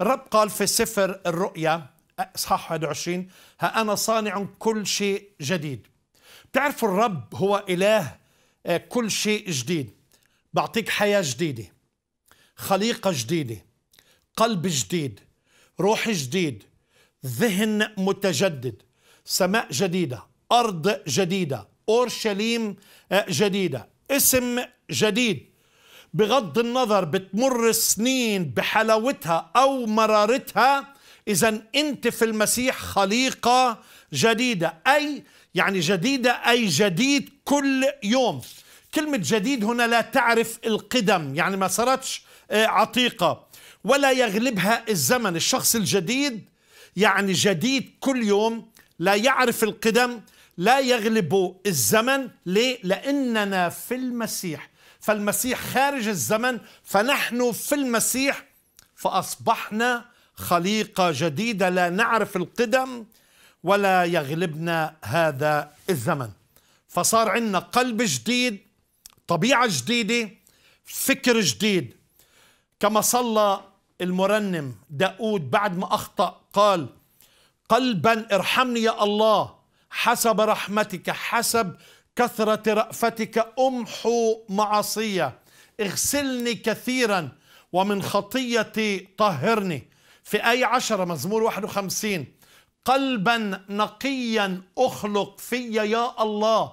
الرب قال في سفر الرؤيا اصحاح 21 ها انا صانع كل شيء جديد بتعرفوا الرب هو اله آه، كل شيء جديد بعطيك حياه جديده خليقه جديده قلب جديد روح جديد ذهن متجدد سماء جديده ارض جديده اورشليم آه، جديده اسم جديد بغض النظر بتمر السنين بحلاوتها أو مرارتها إذا أنت في المسيح خليقة جديدة أي يعني جديدة أي جديد كل يوم كلمة جديد هنا لا تعرف القدم يعني ما صارتش آه، عتيقة ولا يغلبها الزمن الشخص الجديد يعني جديد كل يوم لا يعرف القدم لا يغلب الزمن ليه؟ لأننا في المسيح فالمسيح خارج الزمن فنحن في المسيح فأصبحنا خليقة جديدة لا نعرف القدم ولا يغلبنا هذا الزمن فصار عندنا قلب جديد طبيعة جديدة فكر جديد كما صلى المرنم داود بعد ما أخطأ قال قلبا ارحمني يا الله حسب رحمتك حسب كثرة رأفتك أمحو معصية اغسلني كثيرا ومن خطيتي طهرني في أي عشرة مزمور 51 قلبا نقيا أخلق في يا الله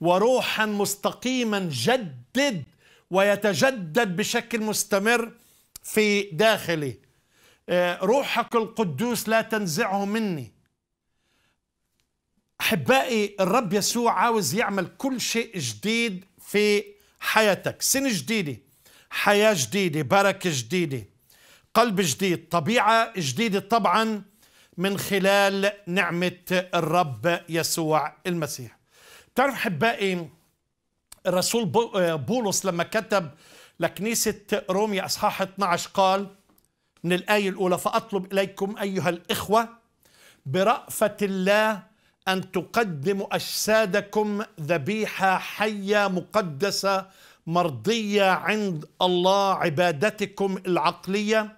وروحا مستقيما جدد ويتجدد بشكل مستمر في داخلي آه، روحك القدوس لا تنزعه مني احبائي الرب يسوع عاوز يعمل كل شيء جديد في حياتك سنه جديده حياه جديده بركه جديده قلب جديد طبيعه جديده طبعا من خلال نعمه الرب يسوع المسيح تعرف احبائي الرسول بولس لما كتب لكنيسه روميا اصحاح 12 قال من الايه الاولى فاطلب اليكم ايها الاخوه برافه الله أن تقدموا أجسادكم ذبيحة حية مقدسة مرضية عند الله عبادتكم العقلية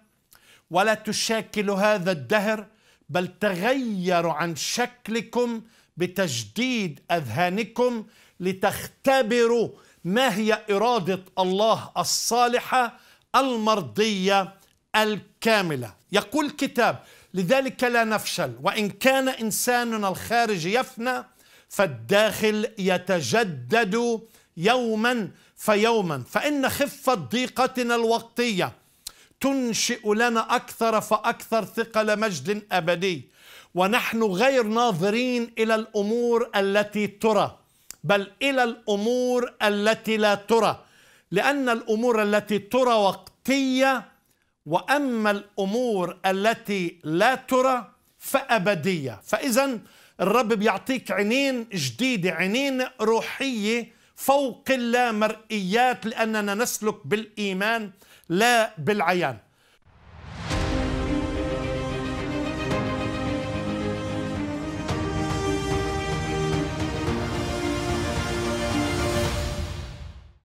ولا تشاكل هذا الدهر بل تغير عن شكلكم بتجديد أذهانكم لتختبروا ما هي إرادة الله الصالحة المرضية الكاملة يقول الكتاب لذلك لا نفشل وإن كان إنساننا الخارج يفنى فالداخل يتجدد يوما فيوما فإن خفة ضيقتنا الوقتية تنشئ لنا أكثر فأكثر ثقل مجد أبدي ونحن غير ناظرين إلى الأمور التي ترى بل إلى الأمور التي لا ترى لأن الأمور التي ترى وقتية واما الامور التي لا ترى فابديه فاذا الرب بيعطيك عينين جديده عينين روحيه فوق اللامرئيات لاننا نسلك بالايمان لا بالعيان